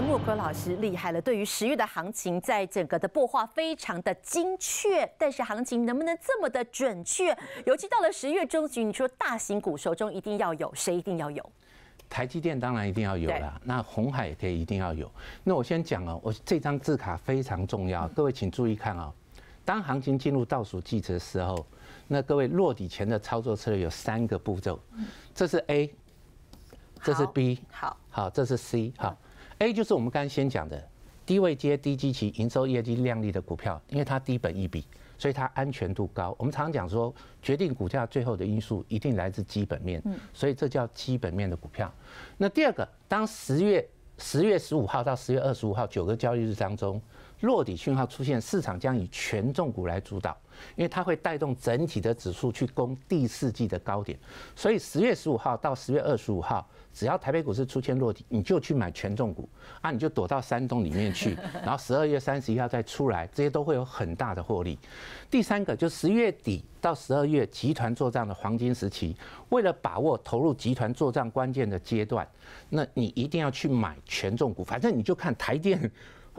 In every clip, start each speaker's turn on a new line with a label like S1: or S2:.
S1: 莫哥老师厉害了，对于十月的行情，在整个的波化非常的精确。但是行情能不能这么的准确？尤其到了十月中旬，你说大型股手中一定要有谁一定要有？
S2: 台积电当然一定要有啦。那红海也可以一定要有。那我先讲哦，我这张字卡非常重要，各位请注意看啊。当行情进入倒数计时的时候，那各位落底前的操作策略有三个步骤，这是 A，这是 B，好，好，这是 C，好。A 就是我们刚才先讲的低位接低基期营收业绩亮丽的股票，因为它低本一比，所以它安全度高。我们常讲说，决定股价最后的因素一定来自基本面，所以这叫基本面的股票。那第二个，当十月十月十五号到十月二十五号九个交易日当中。落底讯号出现，市场将以权重股来主导，因为它会带动整体的指数去攻第四季的高点。所以十月十五号到十月二十五号，只要台北股市出现落底，你就去买权重股啊，你就躲到山洞里面去。然后十二月三十一号再出来，这些都会有很大的获利。第三个，就十月底到十二月集团做账的黄金时期，为了把握投入集团做账关键的阶段，那你一定要去买权重股，反正你就看台电。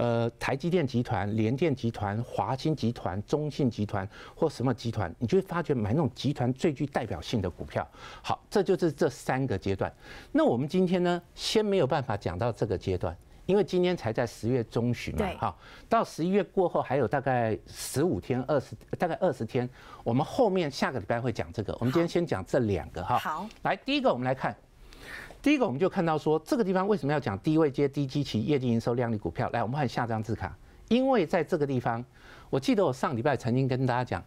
S2: 呃，台积电集团、联电集团、华兴集团、中信集团或什么集团，你就会发觉买那种集团最具代表性的股票。好，这就是这三个阶段。那我们今天呢，先没有办法讲到这个阶段，因为今天才在十月中旬嘛。哈，到十一月过后还有大概十五天、二十，大概二十天，我们后面下个礼拜会讲这个。我们今天先讲这两个哈。好，来第一个我们来看。第一个，我们就看到说，这个地方为什么要讲低位接低基期业绩、营收量力股票？来，我们看下张字卡。因为在这个地方，我记得我上礼拜曾经跟大家讲，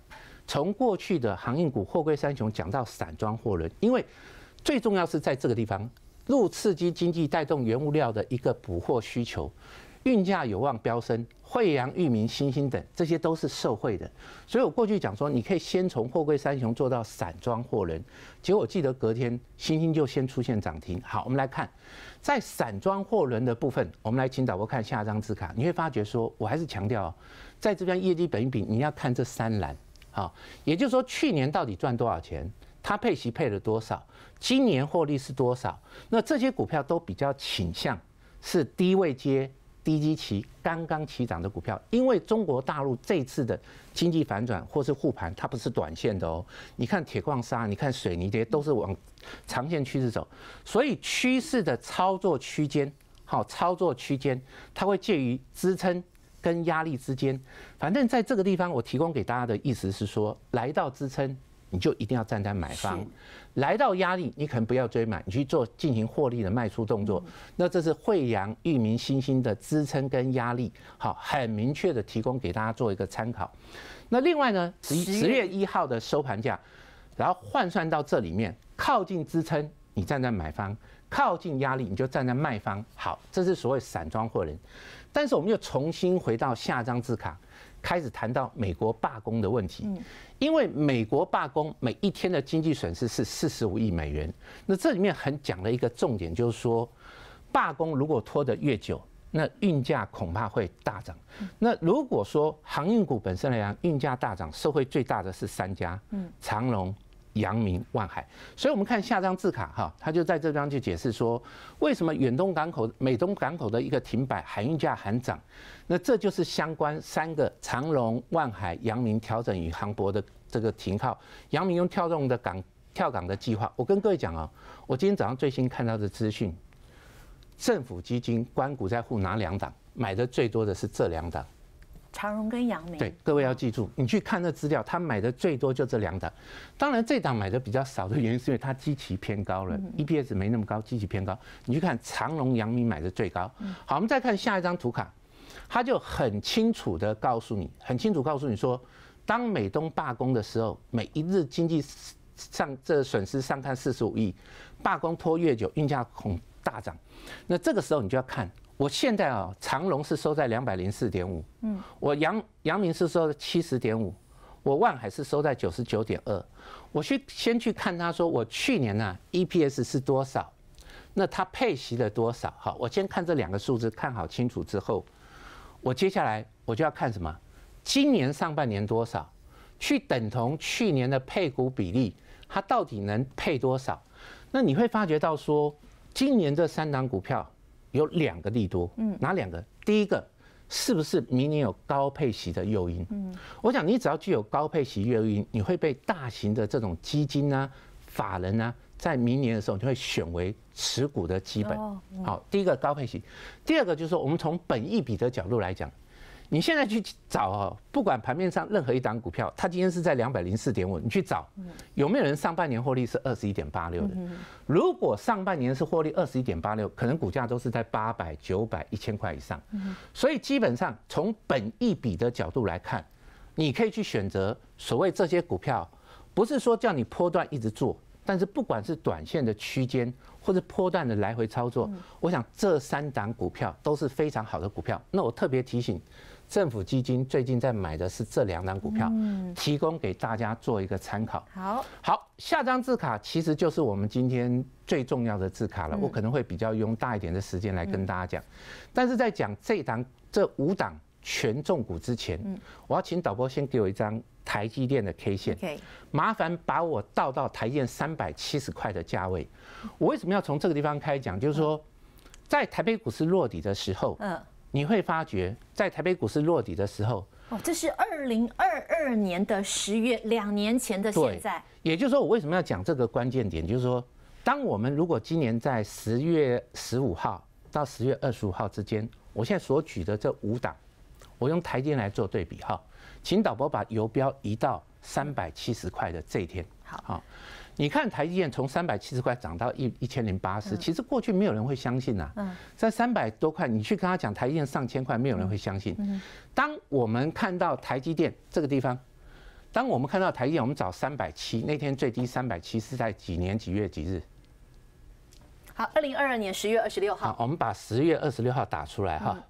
S2: 从过去的航运股货柜三雄讲到散装货轮，因为最重要是在这个地方，入刺激经济，带动原物料的一个补货需求。运价有望飙升，惠阳、裕民、星星等，这些都是受惠的。所以我过去讲说，你可以先从货柜三雄做到散装货轮。结果记得隔天星星就先出现涨停。好，我们来看，在散装货轮的部分，我们来请导播看下一张字卡。你会发觉说，我还是强调，在这边业绩本一比，你要看这三栏。好，也就是说，去年到底赚多少钱？它配息配了多少？今年获利是多少？那这些股票都比较倾向是低位接。低基期刚刚起涨的股票，因为中国大陆这次的经济反转或是护盘，它不是短线的哦。你看铁矿砂，你看水泥，这些都是往长线趋势走，所以趋势的操作区间，好操作区间，它会介于支撑跟压力之间。反正在这个地方，我提供给大家的意思是说，来到支撑。你就一定要站在买方，来到压力，你可能不要追买，你去做进行获利的卖出动作。那这是惠阳域名新兴的支撑跟压力，好，很明确的提供给大家做一个参考。那另外呢，十十月一号的收盘价，然后换算到这里面，靠近支撑，你站在买方；靠近压力，你就站在卖方。好，这是所谓散装货人。但是我们又重新回到下张字卡。开始谈到美国罢工的问题，因为美国罢工每一天的经济损失是四十五亿美元。那这里面很讲了一个重点，就是说罢工如果拖得越久，那运价恐怕会大涨。那如果说航运股本身来讲，运价大涨，受惠最大的是三家：长龙。扬名万海，所以我们看下张字卡哈，他就在这张就解释说，为什么远东港口、美东港口的一个停摆，海运价还涨，那这就是相关三个长荣、万海、扬名调整与航博的这个停靠，扬名用跳动的港跳港的计划。我跟各位讲啊，我今天早上最新看到的资讯，政府基金、关谷在户拿两档，买的最多的是这两档。
S1: 长荣跟扬明
S2: 对，各位要记住，你去看那资料，他买的最多就这两档。当然，这档买的比较少的原因是因为它基期偏高了，，EPS 没那么高，基期偏高。你去看长荣、扬明买的最高。好，我们再看下一张图卡，他就很清楚的告诉你，很清楚告诉你说，当美东罢工的时候，每一日经济上这损失上看四十五亿，罢工拖越久，运价恐大涨。那这个时候你就要看。我现在啊，长隆是收在两百零四点五，嗯，我阳阳明是收七十点五，我万海是收在九十九点二。我去先去看他说，我去年呢 EPS 是多少，那他配息了多少？好，我先看这两个数字看好清楚之后，我接下来我就要看什么？今年上半年多少？去等同去年的配股比例，它到底能配多少？那你会发觉到说，今年这三档股票。有两个利多，嗯，哪两个？第一个是不是明年有高配息的诱因？嗯，我想你只要具有高配息诱因，你会被大型的这种基金呢、法人呢，在明年的时候你会选为持股的基本。好，第一个高配息，第二个就是我们从本益比的角度来讲。你现在去找，不管盘面上任何一档股票，它今天是在两百零四点五。你去找有没有人上半年获利是二十一点八六的？如果上半年是获利二十一点八六，可能股价都是在八百、九百、一千块以上。所以基本上从本一笔的角度来看，你可以去选择所谓这些股票，不是说叫你波段一直做，但是不管是短线的区间或者波段的来回操作，我想这三档股票都是非常好的股票。那我特别提醒。政府基金最近在买的是这两张股票，提供给大家做一个参考。好，好，下张字卡其实就是我们今天最重要的字卡了，我可能会比较用大一点的时间来跟大家讲。但是在讲这档这五档权重股之前，我要请导播先给我一张台积电的 K 线，麻烦把我倒到台积电三百七十块的价位。我为什么要从这个地方开讲？就是说，在台北股市落底的时候，嗯。你会发觉，在台北股市落底的时候，
S1: 哦，这是二零二二年的十月，两年前的现在。
S2: 也就是说，我为什么要讲这个关键点？就是说，当我们如果今年在十月十五号到十月二十五号之间，我现在所举的这五档，我用台电来做对比哈，请导播把游标移到三百七十块的这一天。好。你看台积电从三百七十块涨到一一千零八十，其实过去没有人会相信呐。在三百多块，你去跟他讲台积电上千块，没有人会相信。当我们看到台积电这个地方，当我们看到台积电，我们找三百七那天最低三百七是在几年几月几日？
S1: 好，二零二二年十月二十六号。
S2: 好，我们把十月二十六号打出来哈。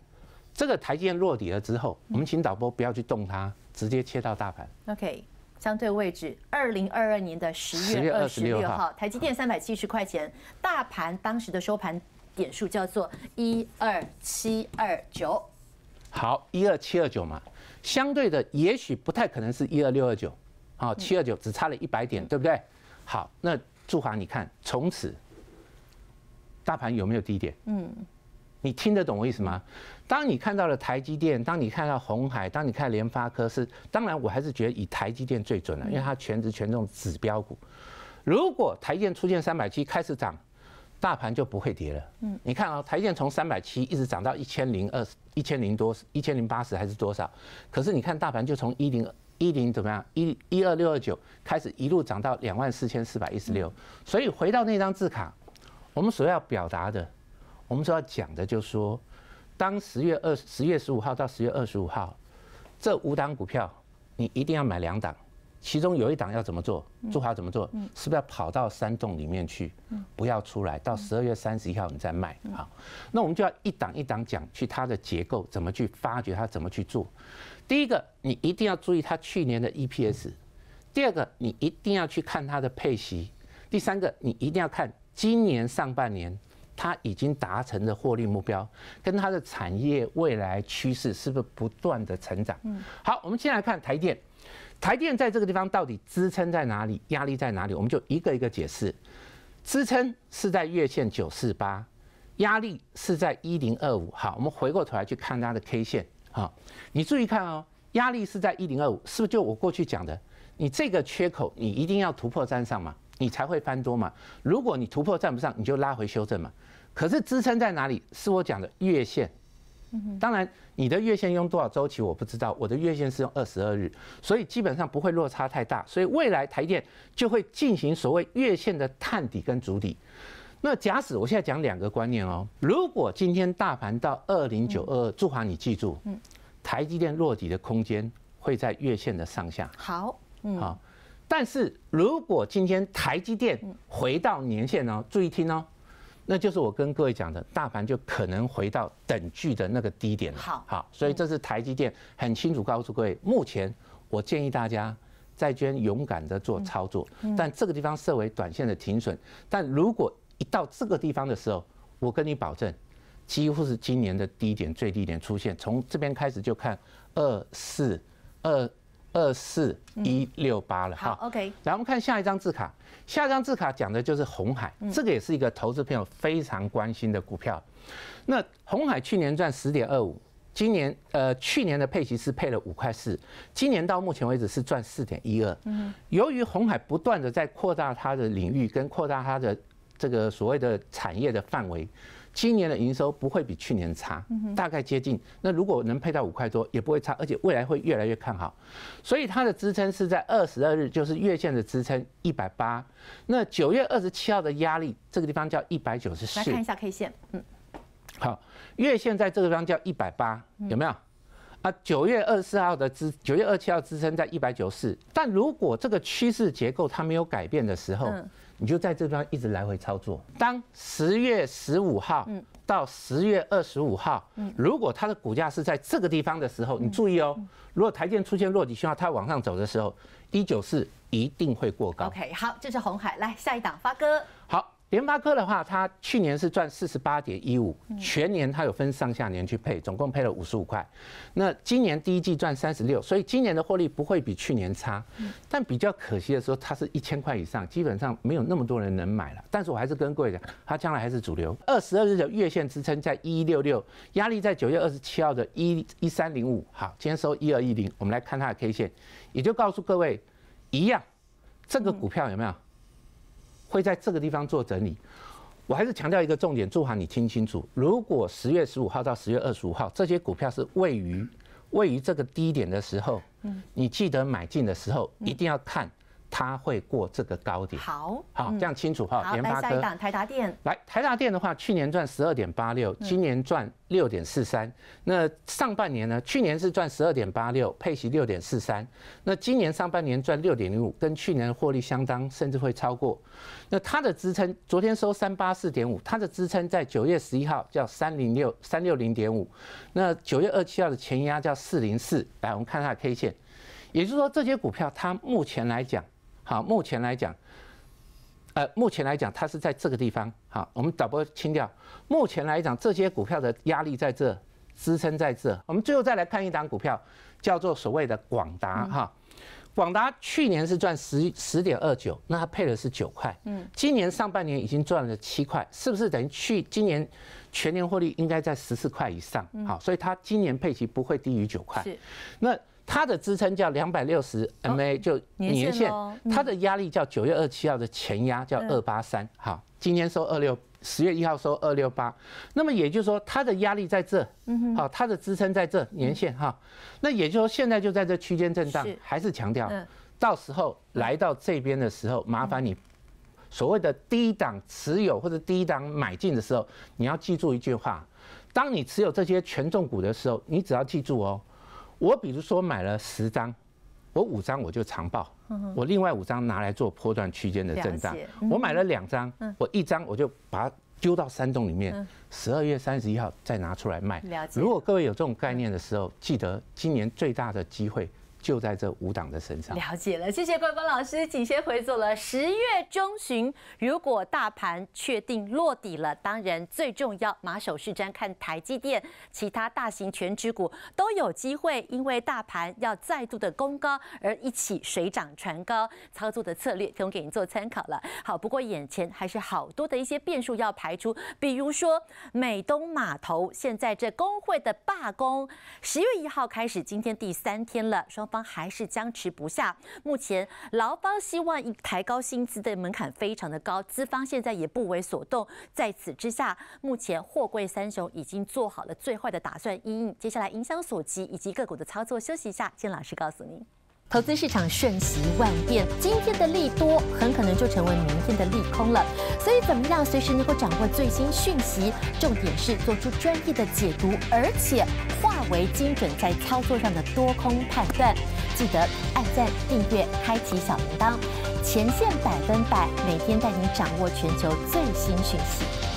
S2: 这个台积电落底了之后，我们请导播不要去动它，直接切到大盘。
S1: OK。相对位置，二零二二年的十月二十六号，台积电三百七十块钱，大盘当时的收盘点数叫做一二七二九。
S2: 好，一二七二九嘛，相对的也许不太可能是一二六二九。好，七二九只差了一百点，对不对？好，那朱华，你看从此大盘有没有低点？嗯。你听得懂我意思吗？当你看到了台积电，当你看到红海，当你看联发科，是当然我还是觉得以台积电最准了，因为它全值权重指标股。如果台建出现三百七开始涨，大盘就不会跌了。嗯，你看啊，台建从三百七一直涨到一千零二十、一千零多、一千零八十还是多少？可是你看大盘就从一零一零怎么样一一二六二九开始一路涨到两万四千四百一十六。所以回到那张字卡，我们所要表达的。我们说要讲的，就是说，当十月二、十月十五号到十月二十五号，这五档股票，你一定要买两档，其中有一档要怎么做，做好怎么做，是不是要跑到山洞里面去，不要出来，到十二月三十一号你再卖？好，那我们就要一档一档讲去它的结构，怎么去发掘它，怎么去做。第一个，你一定要注意它去年的 EPS；，第二个，你一定要去看它的配息；，第三个，你一定要看今年上半年。它已经达成的获利目标，跟它的产业未来趋势是不是不断的成长？嗯，好，我们先来看台电，台电在这个地方到底支撑在哪里，压力在哪里？我们就一个一个解释。支撑是在月线九四八，压力是在一零二五。好，我们回过头来去看它的 K 线，好，你注意看哦，压力是在一零二五，是不是就我过去讲的？你这个缺口，你一定要突破站上吗？你才会翻多嘛？如果你突破站不上，你就拉回修正嘛。可是支撑在哪里？是我讲的月线。嗯哼。当然，你的月线用多少周期我不知道。我的月线是用二十二日，所以基本上不会落差太大。所以未来台电就会进行所谓月线的探底跟主底。那假使我现在讲两个观念哦，如果今天大盘到二零九二二，住华你记住，嗯，台积电落底的空间会在月线的上下。好，嗯，好。但是如果今天台积电回到年线呢？注意听哦，那就是我跟各位讲的，大盘就可能回到等距的那个低点了。好，所以这是台积电很清楚告诉各位，目前我建议大家在娟勇敢的做操作，但这个地方设为短线的停损。但如果一到这个地方的时候，我跟你保证，几乎是今年的低点最低点出现，从这边开始就看二四二。二四一六八了好 o k 来，我们看下一张字卡，下一张字卡讲的就是红海，这个也是一个投资朋友非常关心的股票。那红海去年赚十点二五，今年呃，去年的配息是配了五块四，今年到目前为止是赚四点一二。嗯，由于红海不断的在扩大它的领域跟扩大它的这个所谓的产业的范围。今年的营收不会比去年差，大概接近。那如果能配到五块多，也不会差，而且未来会越来越看好。所以它的支撑是在二十二日，就是月线的支撑一百八。那九月二十七号的压力，这个地方叫一百九十四。来看一下
S1: K 线，嗯，
S2: 好，月线在这个地方叫一百八，有没有？啊，九月二十四号的支，九月二十七号支撑在一百九四。但如果这个趋势结构它没有改变的时候，你就在这边一直来回操作。当十月十五号到十月二十五号，如果它的股价是在这个地方的时候，你注意哦。如果台电出现弱底信号，它往上走的时候，一九四一定会过高。OK，
S1: 好，这是红海，来下一档，发哥。
S2: 好。联发科的话，它去年是赚四十八点一五，全年它有分上下年去配，总共配了五十五块。那今年第一季赚三十六，所以今年的获利不会比去年差。但比较可惜的时候，它是一千块以上，基本上没有那么多人能买了。但是我还是跟各位讲，它将来还是主流。二十二日的月线支撑在一六六，压力在九月二十七号的一一三零五。好，今天收一二一零，我们来看它的 K 线，也就告诉各位，一样，这个股票有没有？会在这个地方做整理，我还是强调一个重点，祝行你听清楚。如果十月十五号到十月二十五号这些股票是位于位于这个低点的时候，嗯，你记得买进的时候一定要看。他会过这个高点，好好这样清楚哈。联发科、台达电，来台达电的话，去年赚十二点八六，今年赚六点四三。那上半年呢？去年是赚十二点八六，配息六点四三。那今年上半年赚六点零五，跟去年的获利相当，甚至会超过。那它的支撑，昨天收三八四点五，它的支撑在九月十一号叫三零六三六零点五。那九月二七号的前压叫四零四。来，我们看它的 K 线，也就是说这些股票它目前来讲。好，目前来讲，呃，目前来讲，它是在这个地方。好，我们导播清掉。目前来讲，这些股票的压力在这，支撑在这。我们最后再来看一档股票，叫做所谓的广达哈。广达去年是赚十十点二九，那它配的是九块。嗯，今年上半年已经赚了七块，是不是等于去今年全年获利应该在十四块以上？好，所以它今年配息不会低于九块。是。那它的支撑叫两百六十 MA，就年限，它的压力叫九月二七号的前压叫二八三，好，今天收二六，十月一号收二六八。那么也就是说，它的压力在这，好，它的支撑在这，年限哈。那也就是说，现在就在这区间震荡，还是强调，到时候来到这边的时候，麻烦你所谓的低档持有或者低档买进的时候，你要记住一句话：，当你持有这些权重股的时候，你只要记住哦。我比如说买了十张，我五张我就长报，我另外五张拿来做波段区间的震荡。我买了两张，我一张我就把它丢到山洞里面，十二月三十一号再拿出来卖。如果各位有这种概念的时候，记得今年最大的机会。就在这五档的身上
S1: 了解了，谢谢关峰老师。请先回座了。十月中旬，如果大盘确定落底了，当然最重要马首是瞻，看台积电，其他大型全指股都有机会，因为大盘要再度的攻高而一起水涨船高。操作的策略提供给您做参考了。好，不过眼前还是好多的一些变数要排除，比如说美东码头现在这工会的罢工，十月一号开始，今天第三天了，双。方还是僵持不下。目前劳方希望抬高薪资的门槛非常的高，资方现在也不为所动。在此之下，目前货柜三雄已经做好了最坏的打算。接下来影响所及以及个股的操作，休息一下，金老师告诉您：投资市场瞬息万变，今天的利多很可能就成为明天的利空了。所以怎么样，随时能够掌握最新讯息，重点是做出专业的解读，而且。为精准在操作上的多空判断，记得按赞、订阅、开启小铃铛，前线百分百每天带你掌握全球最新讯息。